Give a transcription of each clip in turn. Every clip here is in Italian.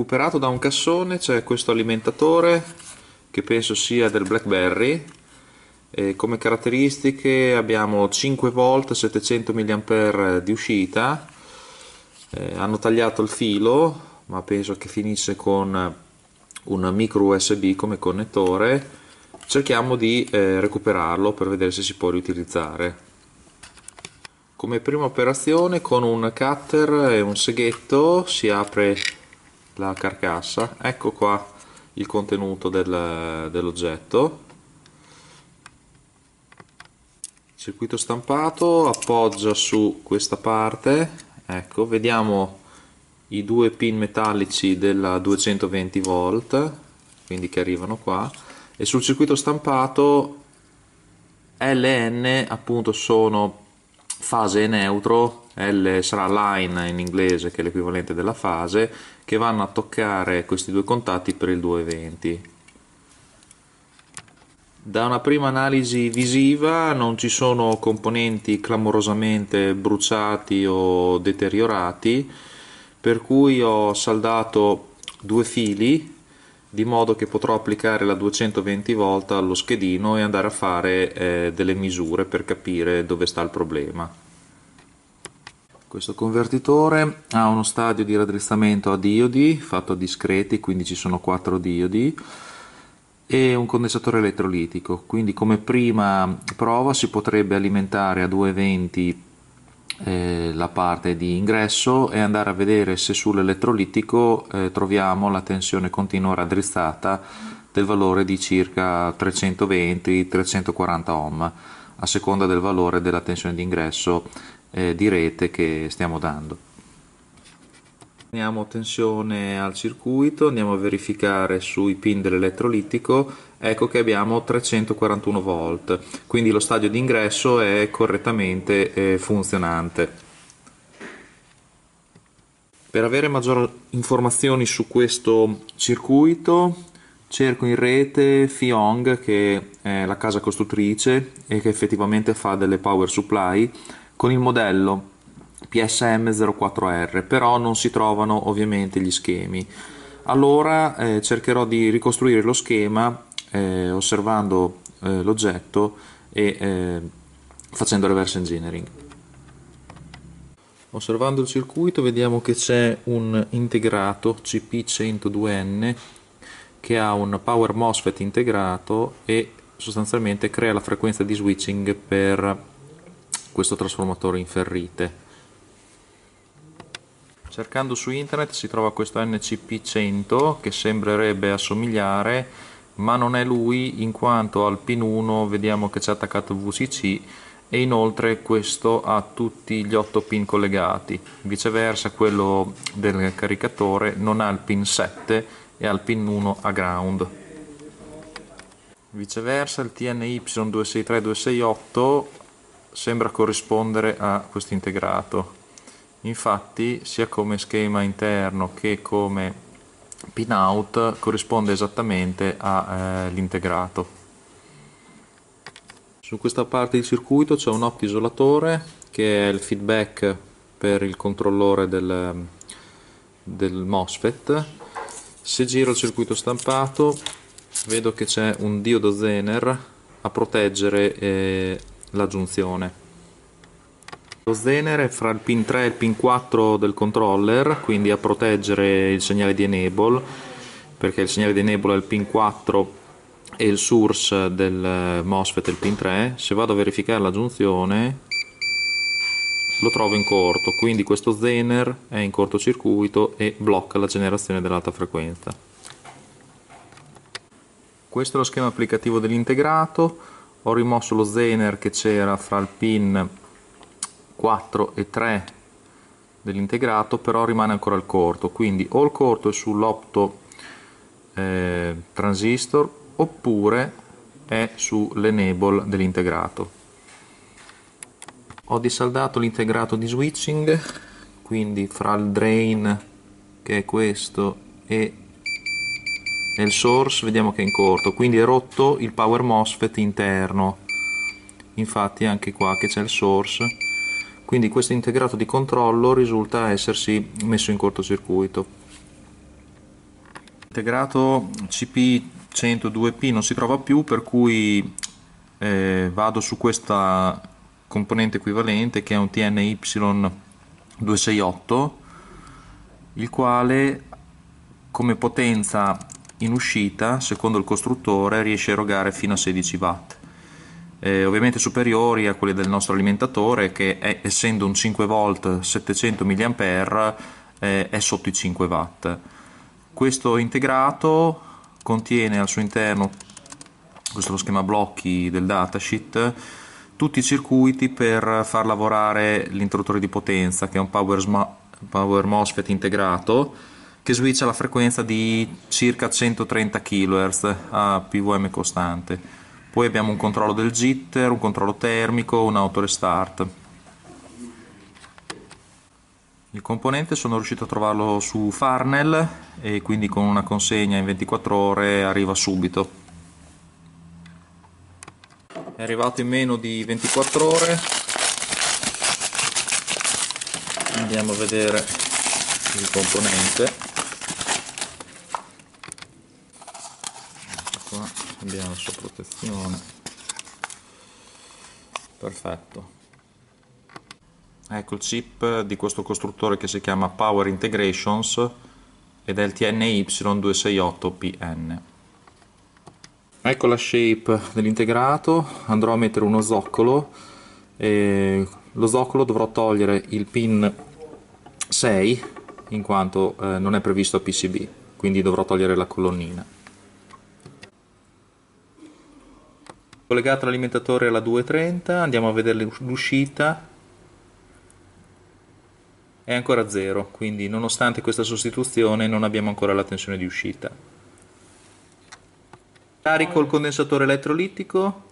recuperato da un cassone c'è questo alimentatore che penso sia del Blackberry e come caratteristiche abbiamo 5 v 700 mAh di uscita eh, hanno tagliato il filo ma penso che finisse con un micro USB come connettore cerchiamo di eh, recuperarlo per vedere se si può riutilizzare come prima operazione con un cutter e un seghetto si apre la carcassa ecco qua il contenuto del, dell'oggetto circuito stampato appoggia su questa parte ecco vediamo i due pin metallici della 220 volt quindi che arrivano qua e sul circuito stampato LN appunto sono fase e neutro, L sarà line in inglese che è l'equivalente della fase, che vanno a toccare questi due contatti per il 220. Da una prima analisi visiva non ci sono componenti clamorosamente bruciati o deteriorati, per cui ho saldato due fili di modo che potrò applicare la 220 volt allo schedino e andare a fare eh, delle misure per capire dove sta il problema. Questo convertitore ha uno stadio di raddrizzamento a diodi fatto a discreti, quindi ci sono 4 diodi e un condensatore elettrolitico, quindi come prima prova si potrebbe alimentare a 220 eh, la parte di ingresso e andare a vedere se sull'elettrolitico eh, troviamo la tensione continua raddrizzata del valore di circa 320-340 ohm a seconda del valore della tensione di ingresso eh, di rete che stiamo dando. Poniamo tensione al circuito, andiamo a verificare sui pin dell'elettrolitico, ecco che abbiamo 341 volt, quindi lo stadio di ingresso è correttamente eh, funzionante. Per avere maggiori informazioni su questo circuito cerco in rete Fiong che è la casa costruttrice e che effettivamente fa delle power supply con il modello PSM04R, però non si trovano ovviamente gli schemi. Allora eh, cercherò di ricostruire lo schema eh, osservando eh, l'oggetto e eh, facendo reverse engineering. Osservando il circuito vediamo che c'è un integrato CP102N che ha un power MOSFET integrato e sostanzialmente crea la frequenza di switching per questo trasformatore in ferrite cercando su internet si trova questo NCP100 che sembrerebbe assomigliare ma non è lui in quanto al pin 1 vediamo che c'è attaccato VCC e inoltre questo ha tutti gli 8 pin collegati viceversa quello del caricatore non ha il pin 7 e ha il pin 1 a ground viceversa il TNY263268 sembra corrispondere a questo integrato infatti sia come schema interno che come pinout corrisponde esattamente all'integrato eh, su questa parte di circuito c'è un opt isolatore che è il feedback per il controllore del, del MOSFET se giro il circuito stampato vedo che c'è un diodo zener a proteggere eh, la giunzione lo zener è fra il pin 3 e il pin 4 del controller, quindi a proteggere il segnale di enable, perché il segnale di enable è il pin 4 e il source del MOSFET è il pin 3. Se vado a verificare la giunzione lo trovo in corto, quindi questo zener è in cortocircuito e blocca la generazione dell'alta frequenza. Questo è lo schema applicativo dell'integrato, ho rimosso lo zener che c'era fra il pin 4 e 3 dell'integrato però rimane ancora il corto quindi o il corto è sull'opto eh, transistor oppure è sull'enable dell'integrato ho disaldato l'integrato di switching quindi fra il drain che è questo e il source vediamo che è in corto quindi è rotto il power MOSFET interno infatti anche qua che c'è il source quindi questo integrato di controllo risulta essersi messo in cortocircuito. L'integrato CP102P non si trova più per cui eh, vado su questa componente equivalente che è un TNY268 il quale come potenza in uscita secondo il costruttore riesce a erogare fino a 16 watt eh, ovviamente superiori a quelli del nostro alimentatore che è, essendo un 5 v 700 mAh eh, è sotto i 5 watt questo integrato contiene al suo interno questo è lo schema blocchi del datasheet tutti i circuiti per far lavorare l'interruttore di potenza che è un power, power MOSFET integrato che switcha la frequenza di circa 130 kHz a PVM costante poi abbiamo un controllo del jitter, un controllo termico, un auto restart. Il componente sono riuscito a trovarlo su Farnell e quindi con una consegna in 24 ore arriva subito. È arrivato in meno di 24 ore. Andiamo a vedere il componente. Ecco abbiamo la sua protezione perfetto ecco il chip di questo costruttore che si chiama Power Integrations ed è il TNY268PN ecco la shape dell'integrato andrò a mettere uno zoccolo e lo zoccolo dovrò togliere il pin 6 in quanto eh, non è previsto a PCB quindi dovrò togliere la colonnina collegato l'alimentatore alla 2.30 andiamo a vedere l'uscita è ancora 0 quindi nonostante questa sostituzione non abbiamo ancora la tensione di uscita carico il condensatore elettrolitico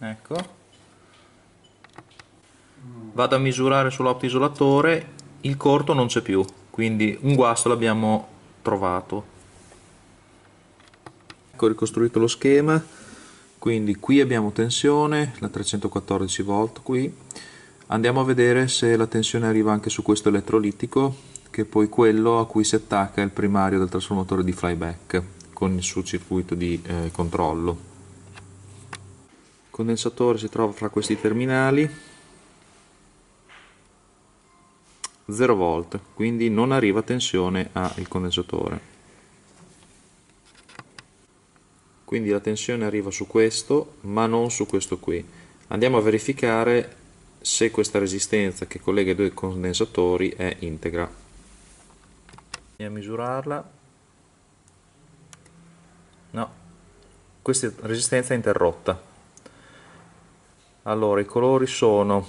ecco vado a misurare sull'autosisolatore il corto non c'è più quindi un guasto l'abbiamo trovato ecco ricostruito lo schema quindi qui abbiamo tensione la 314 volt qui andiamo a vedere se la tensione arriva anche su questo elettrolitico che è poi quello a cui si attacca il primario del trasformatore di flyback con il suo circuito di eh, controllo il condensatore si trova fra questi terminali 0 volt quindi non arriva tensione al condensatore quindi la tensione arriva su questo ma non su questo qui andiamo a verificare se questa resistenza che collega i due condensatori è integra andiamo a misurarla no questa resistenza è interrotta allora i colori sono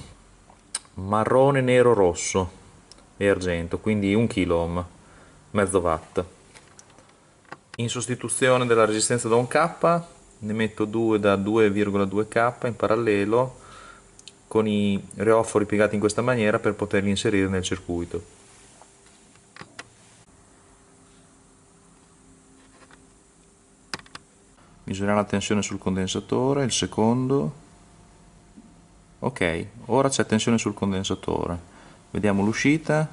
marrone nero rosso e argento quindi 1 kilo ohm mezzo watt in sostituzione della resistenza da 1k ne metto due da 2,2k in parallelo con i reofori piegati in questa maniera per poterli inserire nel circuito misurare la tensione sul condensatore, il secondo. Ok, ora c'è tensione sul condensatore. Vediamo l'uscita.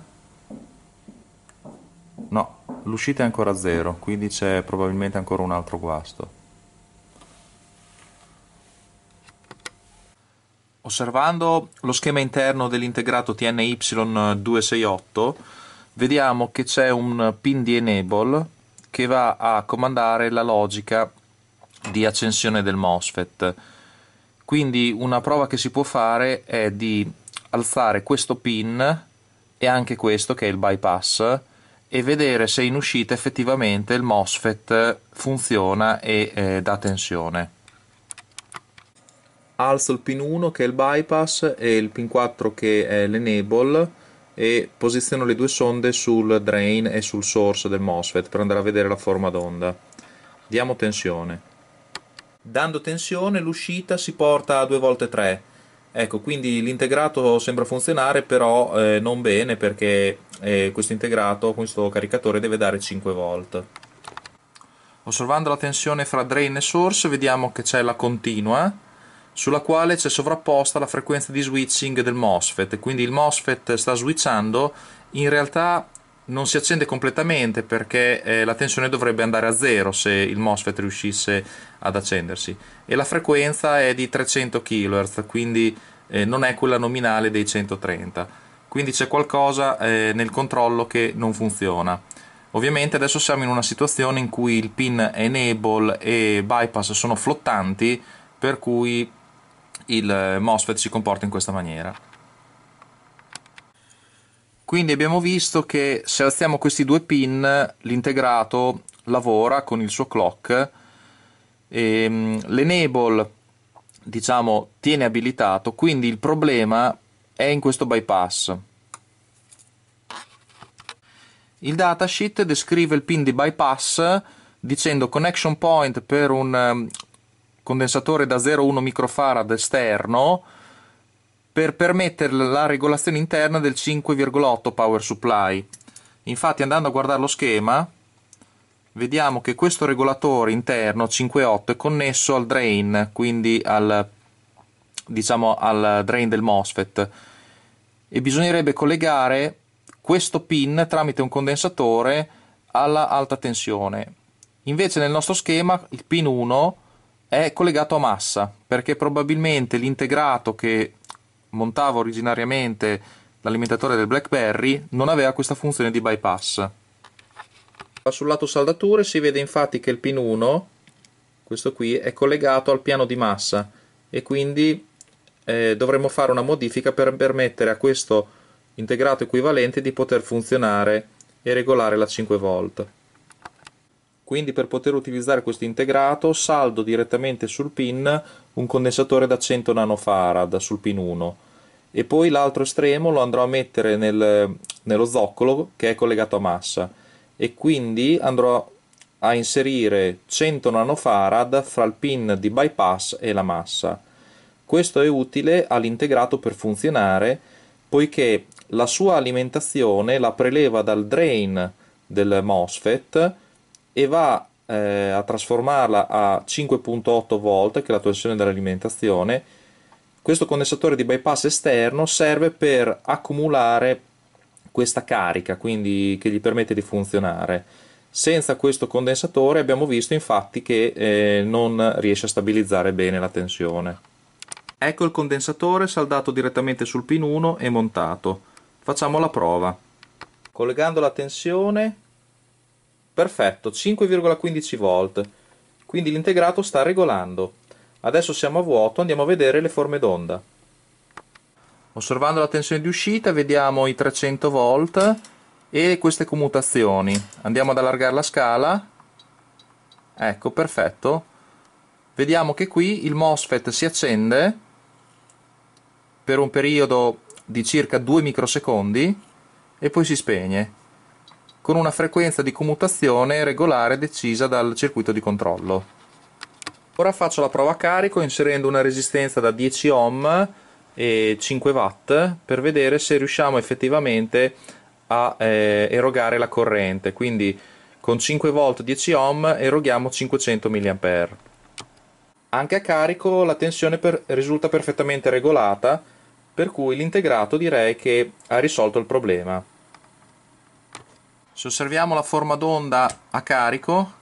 No, l'uscita è ancora zero, quindi c'è probabilmente ancora un altro guasto. Osservando lo schema interno dell'integrato TNY268 vediamo che c'è un pin di enable che va a comandare la logica di accensione del MOSFET. Quindi una prova che si può fare è di alzare questo pin e anche questo che è il bypass e vedere se in uscita effettivamente il MOSFET funziona e eh, dà tensione. Alzo il pin 1 che è il bypass e il pin 4 che è l'enable e posiziono le due sonde sul drain e sul source del MOSFET per andare a vedere la forma d'onda. Diamo tensione. Dando tensione l'uscita si porta a 2 volte 3 Ecco, quindi l'integrato sembra funzionare, però eh, non bene perché eh, questo integrato, questo caricatore deve dare 5 volt. Osservando la tensione fra drain e source vediamo che c'è la continua sulla quale c'è sovrapposta la frequenza di switching del MOSFET, quindi il MOSFET sta switchando in realtà non si accende completamente perché eh, la tensione dovrebbe andare a zero se il MOSFET riuscisse ad accendersi e la frequenza è di 300 kHz quindi eh, non è quella nominale dei 130 quindi c'è qualcosa eh, nel controllo che non funziona ovviamente adesso siamo in una situazione in cui il pin enable e bypass sono flottanti per cui il eh, MOSFET si comporta in questa maniera quindi abbiamo visto che se alziamo questi due pin, l'integrato lavora con il suo clock, E ehm, l'enable diciamo tiene abilitato, quindi il problema è in questo bypass. Il datasheet descrive il pin di bypass dicendo connection point per un ehm, condensatore da 0,1 microfarad esterno per permettere la regolazione interna del 5,8 power supply. Infatti andando a guardare lo schema vediamo che questo regolatore interno 5,8 è connesso al drain, quindi al, diciamo, al drain del MOSFET e bisognerebbe collegare questo pin tramite un condensatore alla alta tensione. Invece nel nostro schema il pin 1 è collegato a massa perché probabilmente l'integrato che montava originariamente l'alimentatore del BlackBerry non aveva questa funzione di bypass. Sul lato saldature si vede infatti che il pin 1, questo qui, è collegato al piano di massa e quindi eh, dovremmo fare una modifica per permettere a questo integrato equivalente di poter funzionare e regolare la 5 volt quindi per poter utilizzare questo integrato saldo direttamente sul pin un condensatore da 100 nanofarad sul pin 1 e poi l'altro estremo lo andrò a mettere nel, nello zoccolo che è collegato a massa e quindi andrò a inserire 100 nanofarad fra il pin di bypass e la massa. Questo è utile all'integrato per funzionare poiché la sua alimentazione la preleva dal drain del MOSFET e va eh, a trasformarla a 5.8 volt, che è la tensione dell'alimentazione, questo condensatore di bypass esterno serve per accumulare questa carica, quindi che gli permette di funzionare. Senza questo condensatore abbiamo visto infatti che eh, non riesce a stabilizzare bene la tensione. Ecco il condensatore saldato direttamente sul pin 1 e montato. Facciamo la prova. Collegando la tensione Perfetto, 5,15 volt. Quindi l'integrato sta regolando. Adesso siamo a vuoto, andiamo a vedere le forme d'onda. Osservando la tensione di uscita vediamo i 300 volt e queste commutazioni. Andiamo ad allargare la scala. Ecco, perfetto. Vediamo che qui il MOSFET si accende per un periodo di circa 2 microsecondi e poi si spegne con una frequenza di commutazione regolare decisa dal circuito di controllo. Ora faccio la prova a carico inserendo una resistenza da 10 ohm e 5 watt per vedere se riusciamo effettivamente a eh, erogare la corrente, quindi con 5 volt 10 ohm eroghiamo 500 mA. Anche a carico la tensione per risulta perfettamente regolata, per cui l'integrato direi che ha risolto il problema se osserviamo la forma d'onda a carico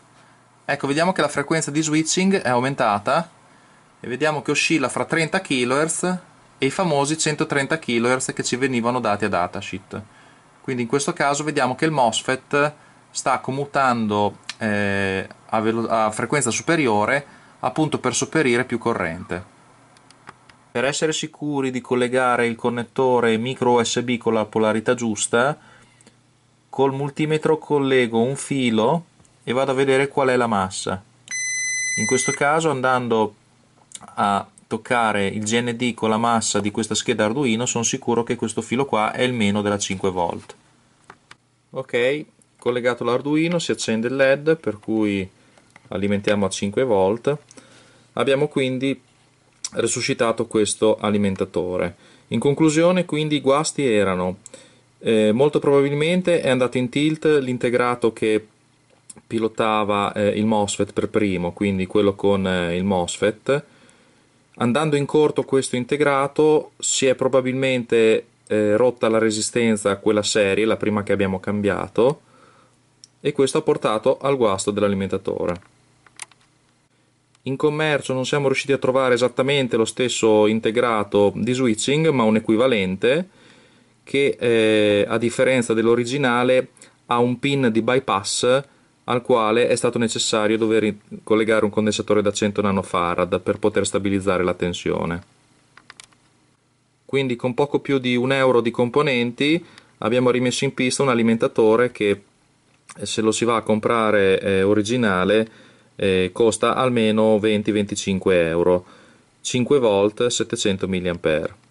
ecco vediamo che la frequenza di switching è aumentata e vediamo che oscilla fra 30 kHz e i famosi 130 kHz che ci venivano dati a datasheet quindi in questo caso vediamo che il MOSFET sta commutando eh, a, a frequenza superiore appunto per sopperire più corrente per essere sicuri di collegare il connettore micro USB con la polarità giusta col multimetro collego un filo e vado a vedere qual è la massa in questo caso andando a toccare il GND con la massa di questa scheda Arduino sono sicuro che questo filo qua è il meno della 5 volt ok collegato l'Arduino si accende il led per cui alimentiamo a 5 volt abbiamo quindi resuscitato questo alimentatore in conclusione quindi i guasti erano eh, molto probabilmente è andato in tilt l'integrato che pilotava eh, il MOSFET per primo, quindi quello con eh, il MOSFET. Andando in corto questo integrato si è probabilmente eh, rotta la resistenza a quella serie, la prima che abbiamo cambiato, e questo ha portato al guasto dell'alimentatore. In commercio non siamo riusciti a trovare esattamente lo stesso integrato di switching, ma un equivalente, che eh, a differenza dell'originale ha un pin di bypass al quale è stato necessario dover collegare un condensatore da 100 nanofarad per poter stabilizzare la tensione. Quindi con poco più di un euro di componenti abbiamo rimesso in pista un alimentatore che eh, se lo si va a comprare eh, originale eh, costa almeno 20-25 euro 5 volt 700 mAh